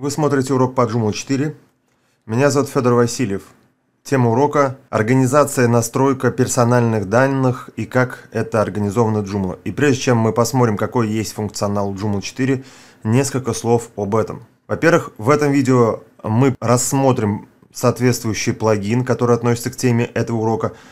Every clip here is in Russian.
Вы смотрите урок по Джуму 4. Меня зовут Федор Васильев. Тема урока – организация и настройка персональных данных и как это организовано Joomla. И прежде чем мы посмотрим, какой есть функционал Joomla 4, несколько слов об этом. Во-первых, в этом видео мы рассмотрим соответствующий плагин, который относится к теме этого урока –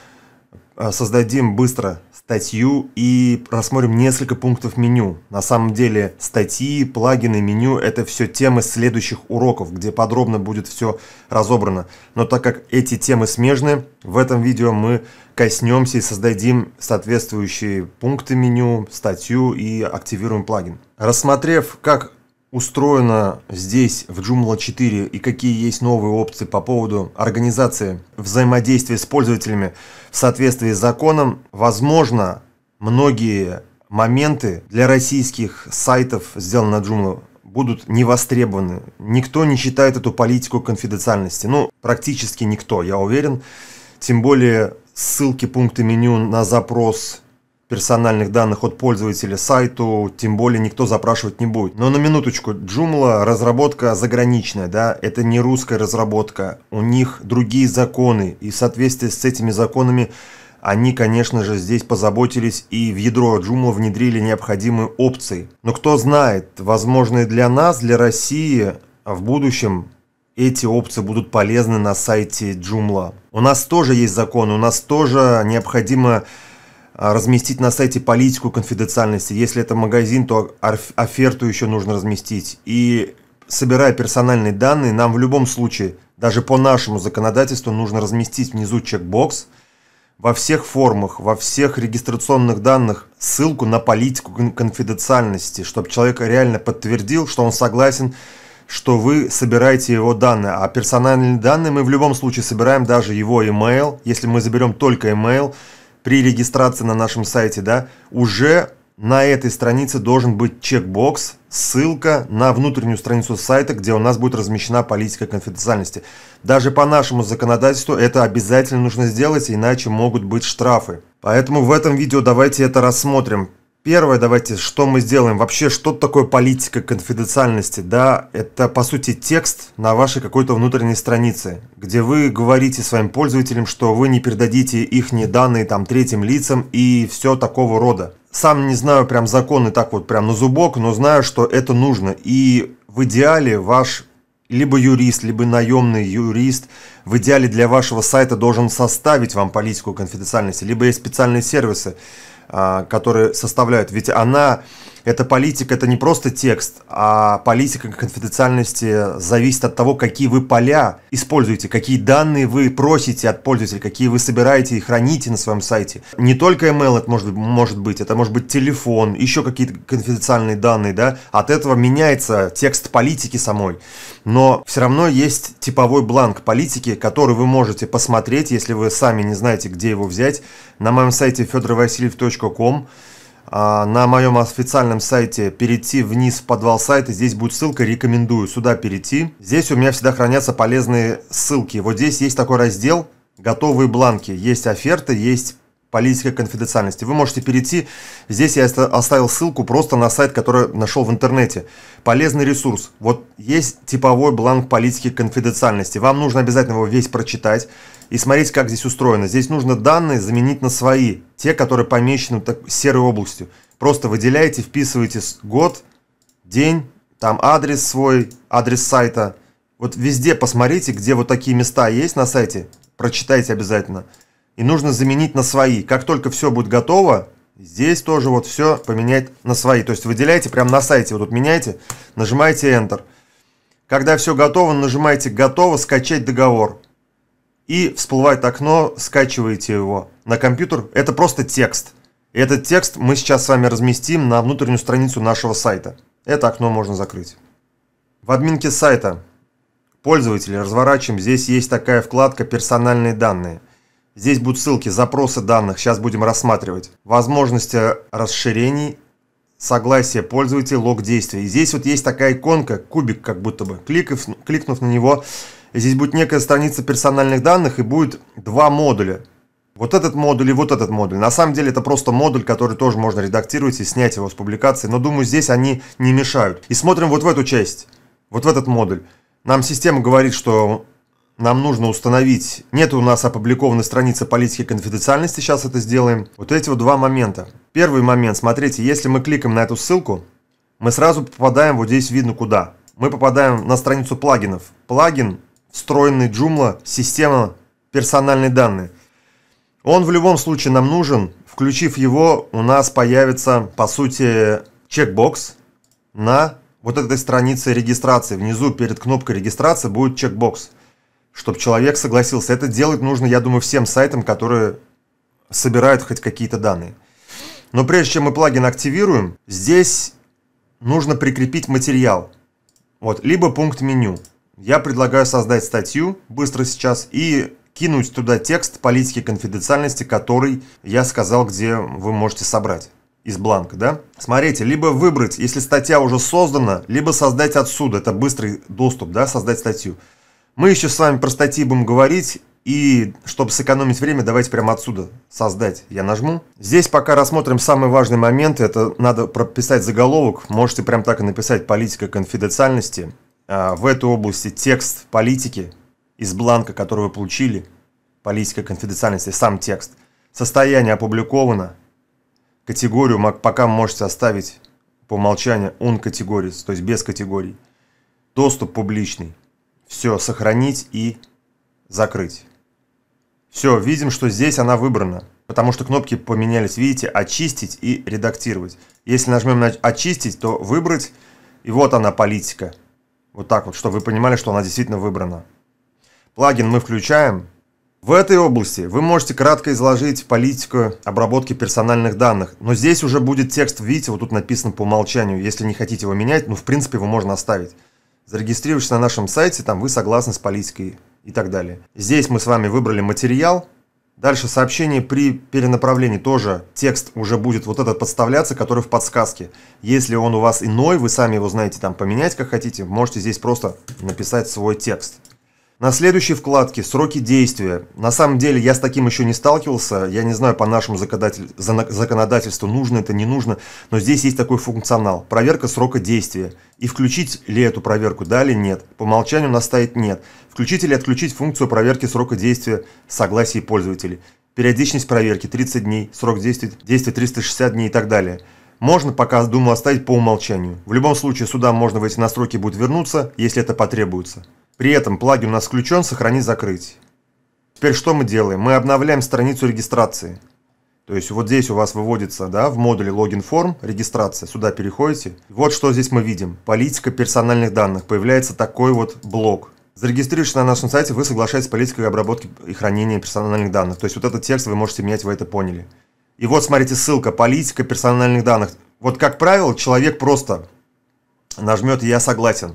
Э, создадим быстро статью и рассмотрим несколько пунктов меню. На самом деле статьи, плагины, меню – это все темы следующих уроков, где подробно будет все разобрано. Но так как эти темы смежны, в этом видео мы коснемся и создадим соответствующие пункты меню, статью и активируем плагин. Рассмотрев, как устроено здесь в Joomla 4 и какие есть новые опции по поводу организации взаимодействия с пользователями в соответствии с законом, возможно, многие моменты для российских сайтов, сделанных на Joomla, будут не востребованы. Никто не считает эту политику конфиденциальности. Ну, практически никто, я уверен. Тем более ссылки, пункты меню на запрос персональных данных от пользователя сайту, тем более никто запрашивать не будет. Но на минуточку, Joomla разработка заграничная, да, это не русская разработка, у них другие законы, и в соответствии с этими законами они, конечно же, здесь позаботились и в ядро Joomla внедрили необходимые опции. Но кто знает, возможно и для нас, для России в будущем эти опции будут полезны на сайте Joomla. У нас тоже есть законы, у нас тоже необходимо а, разместить на сайте политику конфиденциальности. Если это магазин, то оферту еще нужно разместить. И собирая персональные данные, нам в любом случае, даже по нашему законодательству, нужно разместить внизу чекбокс во всех формах, во всех регистрационных данных ссылку на политику конфиденциальности, чтобы человек реально подтвердил, что он согласен, что вы собираете его данные. А персональные данные мы в любом случае собираем даже его email. Если мы заберем только email, при регистрации на нашем сайте, да, уже на этой странице должен быть чекбокс, ссылка на внутреннюю страницу сайта, где у нас будет размещена политика конфиденциальности. Даже по нашему законодательству это обязательно нужно сделать, иначе могут быть штрафы. Поэтому в этом видео давайте это рассмотрим. Первое, давайте, что мы сделаем? Вообще, что такое политика конфиденциальности? Да, это, по сути, текст на вашей какой-то внутренней странице, где вы говорите своим пользователям, что вы не передадите их данные там третьим лицам и все такого рода. Сам не знаю прям законы так вот прям на зубок, но знаю, что это нужно. И в идеале ваш либо юрист, либо наемный юрист в идеале для вашего сайта должен составить вам политику конфиденциальности, либо есть специальные сервисы, а, которые составляют. Ведь она это политика, это не просто текст, а политика конфиденциальности зависит от того, какие вы поля используете, какие данные вы просите от пользователя, какие вы собираете и храните на своем сайте. Не только email это может, может быть, это может быть телефон, еще какие-то конфиденциальные данные, да, от этого меняется текст политики самой. Но все равно есть типовой бланк политики, который вы можете посмотреть, если вы сами не знаете, где его взять, на моем сайте fedorвасильев.com. А, на моем официальном сайте перейти вниз в подвал сайта. Здесь будет ссылка «Рекомендую». Сюда перейти. Здесь у меня всегда хранятся полезные ссылки. Вот здесь есть такой раздел «Готовые бланки». Есть оферты, есть политика конфиденциальности. Вы можете перейти. Здесь я оставил ссылку просто на сайт, который нашел в интернете. Полезный ресурс. Вот есть типовой бланк политики конфиденциальности. Вам нужно обязательно его весь прочитать и смотрите, как здесь устроено. Здесь нужно данные заменить на свои, те, которые помечены так, серой областью. Просто выделяете, вписываете год, день, там адрес свой, адрес сайта. Вот везде посмотрите, где вот такие места есть на сайте, прочитайте обязательно. И нужно заменить на свои. Как только все будет готово, здесь тоже вот все поменять на свои. То есть выделяете прямо на сайте, вот тут меняете, нажимаете Enter. Когда все готово, нажимаете «Готово», «Скачать договор» и всплывает окно, скачиваете его на компьютер. Это просто текст. И этот текст мы сейчас с вами разместим на внутреннюю страницу нашего сайта. Это окно можно закрыть. В админке сайта пользователи разворачиваем. Здесь есть такая вкладка «Персональные данные». Здесь будут ссылки, запросы данных, сейчас будем рассматривать. Возможности расширений, согласие пользователя, лог действий. И здесь вот есть такая иконка, кубик как будто бы. Кликнув, кликнув на него, Здесь будет некая страница персональных данных и будет два модуля. Вот этот модуль и вот этот модуль. На самом деле это просто модуль, который тоже можно редактировать и снять его с публикации, но думаю, здесь они не мешают. И смотрим вот в эту часть, вот в этот модуль. Нам система говорит, что нам нужно установить, нет у нас опубликованной страницы политики конфиденциальности, сейчас это сделаем. Вот эти вот два момента. Первый момент, смотрите, если мы кликаем на эту ссылку, мы сразу попадаем, вот здесь видно куда. Мы попадаем на страницу плагинов. Плагин встроенный Joomla система персональные данные. Он в любом случае нам нужен. Включив его, у нас появится, по сути, чекбокс на вот этой странице регистрации. Внизу перед кнопкой регистрации будет чекбокс, чтобы человек согласился. Это делать нужно, я думаю, всем сайтам, которые собирают хоть какие-то данные. Но прежде чем мы плагин активируем, здесь нужно прикрепить материал. Вот, либо пункт меню. Я предлагаю создать статью быстро сейчас и кинуть туда текст политики конфиденциальности, который я сказал, где вы можете собрать из бланка, да? Смотрите, либо выбрать, если статья уже создана, либо создать отсюда, это быстрый доступ, да, создать статью. Мы еще с вами про статьи будем говорить, и чтобы сэкономить время, давайте прямо отсюда создать. Я нажму. Здесь пока рассмотрим самый важный момент, это надо прописать заголовок, можете прям так и написать «Политика конфиденциальности». А, в этой области текст политики из бланка, который вы получили, политика конфиденциальности, сам текст, состояние опубликовано, категорию пока можете оставить по умолчанию он категорис, то есть без категорий, доступ публичный, все сохранить и закрыть. Все, видим, что здесь она выбрана, потому что кнопки поменялись, видите, очистить и редактировать. Если нажмем на очистить, то выбрать, и вот она политика – вот так вот, чтобы вы понимали, что она действительно выбрана. Плагин мы включаем. В этой области вы можете кратко изложить политику обработки персональных данных, но здесь уже будет текст, видите, вот тут написано по умолчанию, если не хотите его менять, ну в принципе его можно оставить. Зарегистрировавшись на нашем сайте, там вы согласны с политикой и так далее. Здесь мы с вами выбрали материал, Дальше сообщение при перенаправлении тоже текст уже будет вот этот подставляться, который в подсказке. Если он у вас иной, вы сами его знаете там поменять как хотите, можете здесь просто написать свой текст. На следующей вкладке сроки действия. На самом деле я с таким еще не сталкивался, я не знаю по нашему законодательству нужно это, не нужно, но здесь есть такой функционал. Проверка срока действия. И включить ли эту проверку, да или нет. По умолчанию у нас стоит нет. Включить или отключить функцию проверки срока действия согласия пользователей. Периодичность проверки 30 дней, срок действия, действия 360 дней и так далее. Можно пока, думаю, оставить по умолчанию. В любом случае сюда можно в эти настройки будет вернуться, если это потребуется. При этом плагин у нас включен сохрани, закрыть». Теперь что мы делаем? Мы обновляем страницу регистрации. То есть вот здесь у вас выводится, да, в модуле логин форм, регистрация, сюда переходите. Вот что здесь мы видим. Политика персональных данных. Появляется такой вот блок. Зарегистрируешься на нашем сайте, вы соглашаетесь с политикой обработки и хранения персональных данных. То есть вот этот текст вы можете менять, вы это поняли. И вот, смотрите, ссылка «Политика персональных данных». Вот, как правило, человек просто нажмет «Я согласен».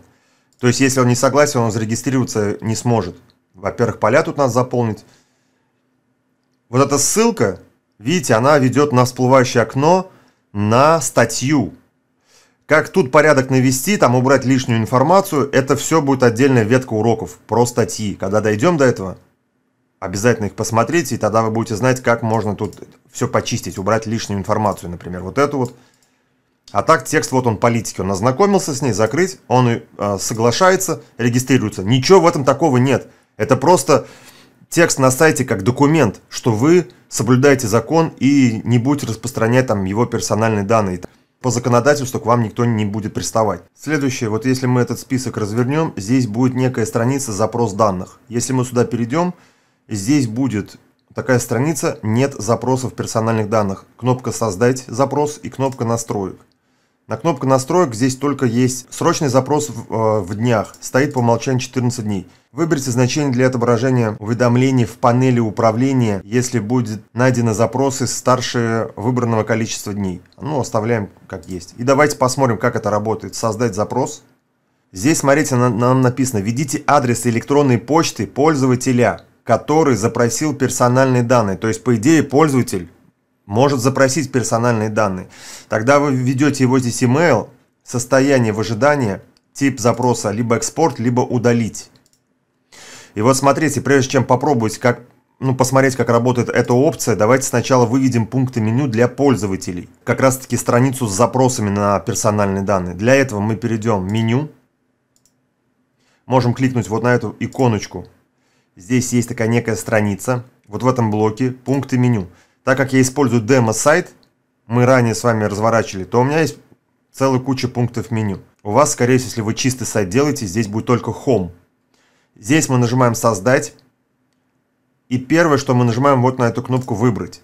То есть, если он не согласен, он зарегистрироваться не сможет. Во-первых, поля тут надо заполнить. Вот эта ссылка, видите, она ведет на всплывающее окно на статью. Как тут порядок навести, там убрать лишнюю информацию, это все будет отдельная ветка уроков про статьи. Когда дойдем до этого, обязательно их посмотрите, и тогда вы будете знать, как можно тут все почистить, убрать лишнюю информацию, например, вот эту вот. А так текст, вот он политики, он ознакомился с ней, закрыть, он э, соглашается, регистрируется. Ничего в этом такого нет. Это просто текст на сайте как документ, что вы соблюдаете закон и не будете распространять там его персональные данные. По законодательству к вам никто не будет приставать. Следующее, вот если мы этот список развернем, здесь будет некая страница «Запрос данных». Если мы сюда перейдем, здесь будет такая страница «Нет запросов персональных данных». Кнопка «Создать запрос» и кнопка «Настроек». На кнопку настроек здесь только есть срочный запрос в, э, в днях, стоит по умолчанию 14 дней. Выберите значение для отображения уведомлений в панели управления, если будет найдено запросы старше выбранного количества дней. Ну, оставляем как есть. И давайте посмотрим, как это работает. Создать запрос. Здесь, смотрите, на, нам написано, введите адрес электронной почты пользователя, который запросил персональные данные. То есть, по идее, пользователь может запросить персональные данные. Тогда вы введете его здесь email, состояние в ожидании, тип запроса либо экспорт, либо удалить. И вот смотрите, прежде чем попробовать как, ну, посмотреть, как работает эта опция, давайте сначала выведем пункты меню для пользователей. Как раз таки страницу с запросами на персональные данные. Для этого мы перейдем в меню. Можем кликнуть вот на эту иконочку. Здесь есть такая некая страница. Вот в этом блоке пункты меню. Так как я использую демо-сайт, мы ранее с вами разворачивали, то у меня есть целая куча пунктов меню. У вас, скорее всего, если вы чистый сайт делаете, здесь будет только Home. Здесь мы нажимаем «Создать». И первое, что мы нажимаем вот на эту кнопку «Выбрать».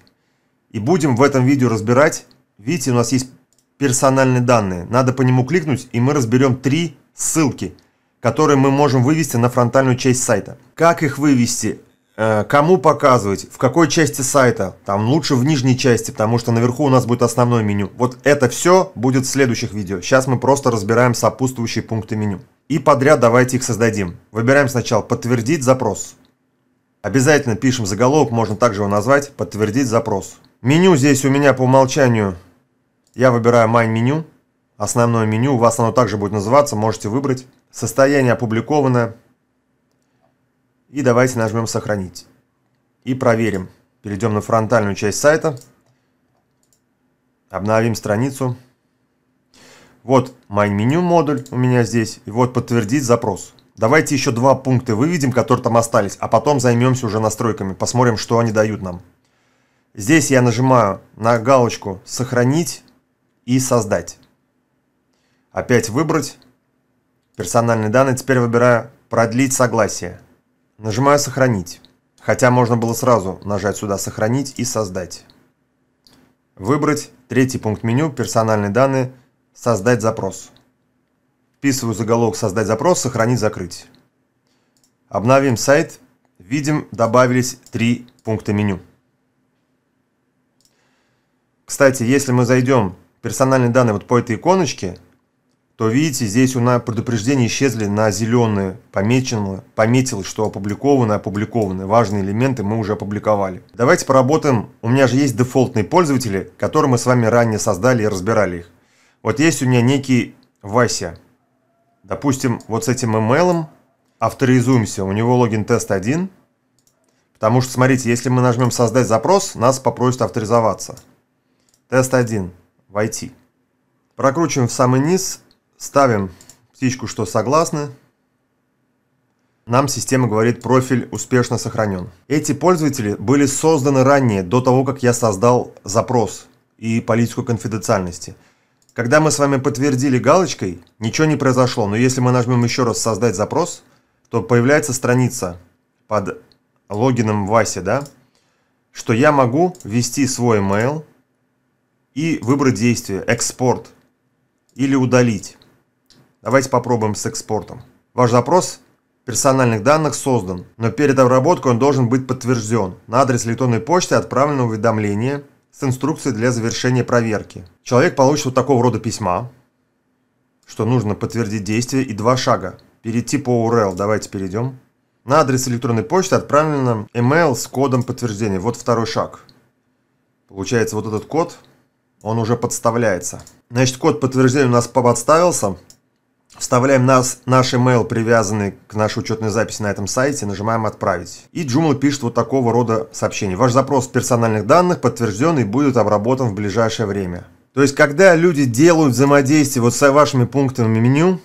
И будем в этом видео разбирать. Видите, у нас есть персональные данные. Надо по нему кликнуть, и мы разберем три ссылки, которые мы можем вывести на фронтальную часть сайта. Как их вывести? Э, кому показывать, в какой части сайта, там лучше в нижней части, потому что наверху у нас будет основное меню. Вот это все будет в следующих видео. Сейчас мы просто разбираем сопутствующие пункты меню. И подряд давайте их создадим. Выбираем сначала «Подтвердить запрос». Обязательно пишем заголовок, можно также его назвать «Подтвердить запрос». Меню здесь у меня по умолчанию, я выбираю «Майн меню», основное меню, у вас оно также будет называться, можете выбрать. Состояние опубликованное – и давайте нажмем «Сохранить». И проверим. Перейдем на фронтальную часть сайта. Обновим страницу. Вот MyMenu модуль у меня здесь. И вот «Подтвердить запрос». Давайте еще два пункта выведем, которые там остались, а потом займемся уже настройками, посмотрим, что они дают нам. Здесь я нажимаю на галочку «Сохранить» и «Создать». Опять «Выбрать», персональные данные, теперь выбираю «Продлить согласие». Нажимаю «Сохранить». Хотя можно было сразу нажать сюда «Сохранить» и «Создать». Выбрать третий пункт меню «Персональные данные», «Создать запрос». Вписываю заголовок «Создать запрос», «Сохранить», «Закрыть». Обновим сайт. Видим, добавились три пункта меню. Кстати, если мы зайдем персональные данные вот по этой иконочке – то видите, здесь у нас предупреждения исчезли на зеленые, помеченные, пометил, что опубликованы, опубликованы. Важные элементы мы уже опубликовали. Давайте поработаем. У меня же есть дефолтные пользователи, которые мы с вами ранее создали и разбирали их. Вот есть у меня некий Вася. Допустим, вот с этим email авторизуемся. У него логин тест 1. Потому что, смотрите, если мы нажмем «Создать запрос», нас попросят авторизоваться. Тест 1. Войти. Прокручиваем в самый низ Ставим птичку, что согласны. Нам система говорит, профиль успешно сохранен. Эти пользователи были созданы ранее, до того, как я создал запрос и политику конфиденциальности. Когда мы с вами подтвердили галочкой, ничего не произошло, но если мы нажмем еще раз «Создать запрос», то появляется страница под логином Вася, да, что я могу ввести свой email и выбрать действие «Экспорт» или «Удалить». Давайте попробуем с экспортом. Ваш запрос персональных данных создан, но перед обработкой он должен быть подтвержден. На адрес электронной почты отправлено уведомление с инструкцией для завершения проверки. Человек получит вот такого рода письма, что нужно подтвердить действие и два шага. Перейти по URL, давайте перейдем. На адрес электронной почты отправлено email с кодом подтверждения. Вот второй шаг. Получается вот этот код, он уже подставляется. Значит, код подтверждения у нас подставился. Вставляем нас, наш email, привязанный к нашей учетной записи на этом сайте, нажимаем «Отправить». И Joomla пишет вот такого рода сообщение. Ваш запрос персональных данных подтвержден и будет обработан в ближайшее время. То есть, когда люди делают взаимодействие вот с вашими пунктами меню,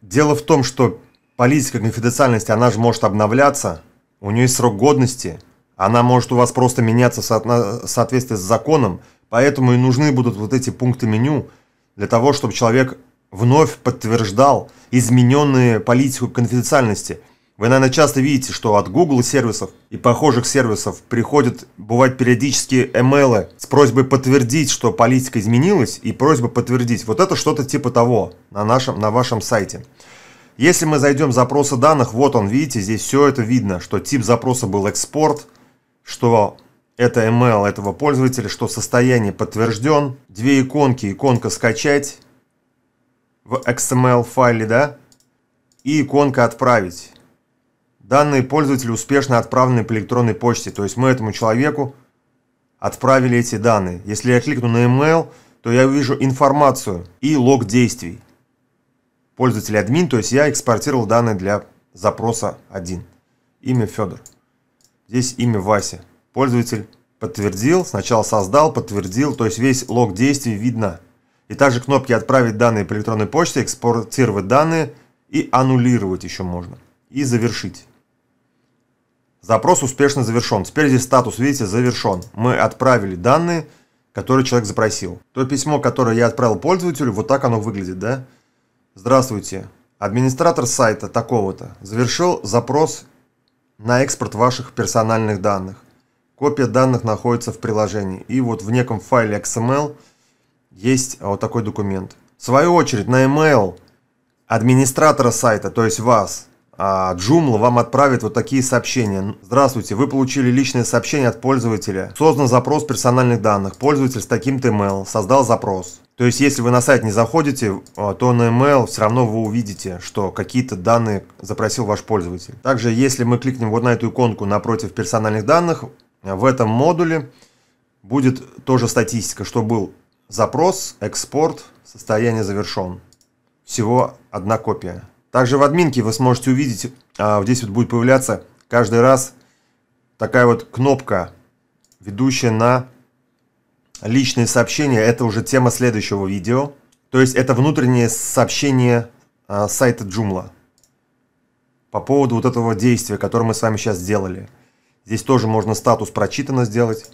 дело в том, что политика конфиденциальности, она же может обновляться, у нее есть срок годности, она может у вас просто меняться в соответствии с законом, поэтому и нужны будут вот эти пункты меню для того, чтобы человек вновь подтверждал измененные политику конфиденциальности. Вы, наверное, часто видите, что от Google сервисов и похожих сервисов приходят, бывают периодически эмейлы с просьбой подтвердить, что политика изменилась, и просьба подтвердить. Вот это что-то типа того на, нашем, на вашем сайте. Если мы зайдем в запросы данных, вот он, видите, здесь все это видно, что тип запроса был экспорт, что это email этого пользователя, что состояние подтвержден, две иконки, иконка скачать, в XML файле, да? И иконка «Отправить». Данные пользователя успешно отправлены по электронной почте, то есть мы этому человеку отправили эти данные. Если я кликну на email, то я увижу информацию и лог действий. Пользователь админ, то есть я экспортировал данные для запроса 1. Имя Федор. Здесь имя Вася. Пользователь подтвердил, сначала создал, подтвердил, то есть весь лог действий видно. И также кнопки «Отправить данные по электронной почте», «Экспортировать данные» и «Аннулировать» еще можно. И «Завершить». Запрос успешно завершен. Теперь здесь статус, видите, завершен. Мы отправили данные, которые человек запросил. То письмо, которое я отправил пользователю, вот так оно выглядит, да? Здравствуйте. Администратор сайта такого-то завершил запрос на экспорт ваших персональных данных. Копия данных находится в приложении. И вот в неком файле XML – есть а, вот такой документ. В свою очередь на email администратора сайта, то есть вас, а Joomla вам отправит вот такие сообщения. Здравствуйте, вы получили личное сообщение от пользователя. Создан запрос персональных данных. Пользователь с таким-то email создал запрос. То есть, если вы на сайт не заходите, а, то на email все равно вы увидите, что какие-то данные запросил ваш пользователь. Также, если мы кликнем вот на эту иконку напротив персональных данных, а, в этом модуле будет тоже статистика, что был Запрос, экспорт, состояние завершен. Всего одна копия. Также в админке вы сможете увидеть, а, здесь вот будет появляться каждый раз такая вот кнопка, ведущая на личные сообщения. Это уже тема следующего видео. То есть это внутреннее сообщение а, сайта Joomla по поводу вот этого действия, которое мы с вами сейчас сделали. Здесь тоже можно статус прочитано сделать.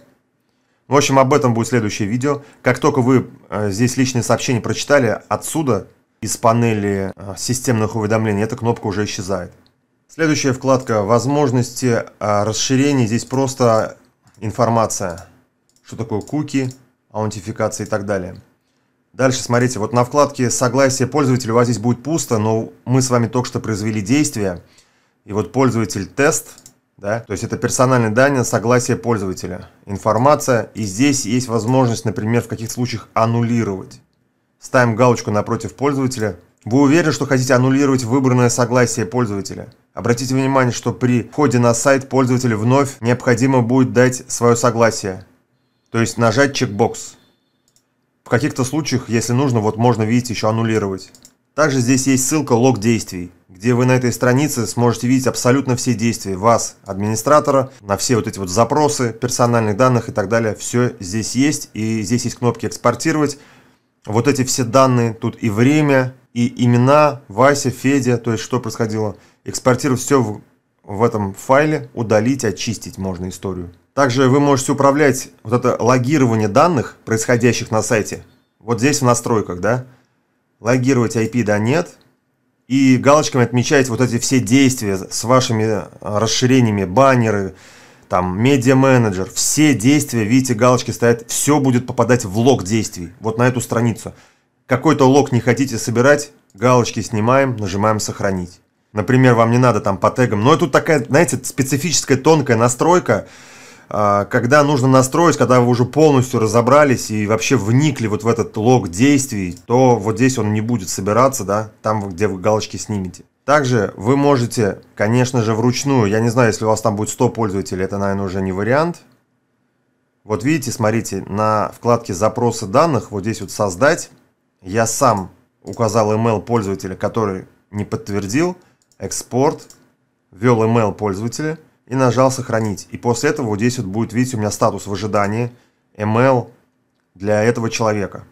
В общем, об этом будет следующее видео. Как только вы э, здесь личные сообщения прочитали, отсюда, из панели э, системных уведомлений, эта кнопка уже исчезает. Следующая вкладка «Возможности э, расширения». Здесь просто информация, что такое куки, аутентификация и так далее. Дальше, смотрите, вот на вкладке «Согласие пользователя» у вас здесь будет пусто, но мы с вами только что произвели действие. И вот пользователь «Тест» да? То есть это персональные данные, согласие пользователя, информация. И здесь есть возможность, например, в каких случаях аннулировать. Ставим галочку напротив пользователя. Вы уверены, что хотите аннулировать выбранное согласие пользователя? Обратите внимание, что при входе на сайт пользователю вновь необходимо будет дать свое согласие. То есть нажать чекбокс. В каких-то случаях, если нужно, вот можно, видите, еще аннулировать. Также здесь есть ссылка «Лог действий», где вы на этой странице сможете видеть абсолютно все действия вас, администратора, на все вот эти вот запросы персональных данных и так далее. Все здесь есть, и здесь есть кнопки «Экспортировать». Вот эти все данные, тут и время, и имена, Вася, Федя, то есть что происходило. Экспортировать все в, в этом файле, удалить, очистить можно историю. Также вы можете управлять вот это логирование данных, происходящих на сайте. Вот здесь в настройках, да, логировать IP да нет, и галочками отмечать вот эти все действия с вашими а, расширениями, баннеры, там, медиа-менеджер, все действия, видите, галочки стоят, все будет попадать в лог действий, вот на эту страницу. Какой-то лог не хотите собирать, галочки снимаем, нажимаем «Сохранить». Например, вам не надо там по тегам, но это тут такая, знаете, специфическая тонкая настройка – а, когда нужно настроить, когда вы уже полностью разобрались и вообще вникли вот в этот лог действий, то вот здесь он не будет собираться, да, там, где вы галочки снимете. Также вы можете, конечно же, вручную, я не знаю, если у вас там будет 100 пользователей, это, наверное, уже не вариант. Вот видите, смотрите, на вкладке «Запросы данных», вот здесь вот «Создать», я сам указал email пользователя, который не подтвердил, экспорт, ввел email пользователя – и нажал «Сохранить». И после этого вот здесь вот будет, видеть у меня статус в ожидании, ML для этого человека.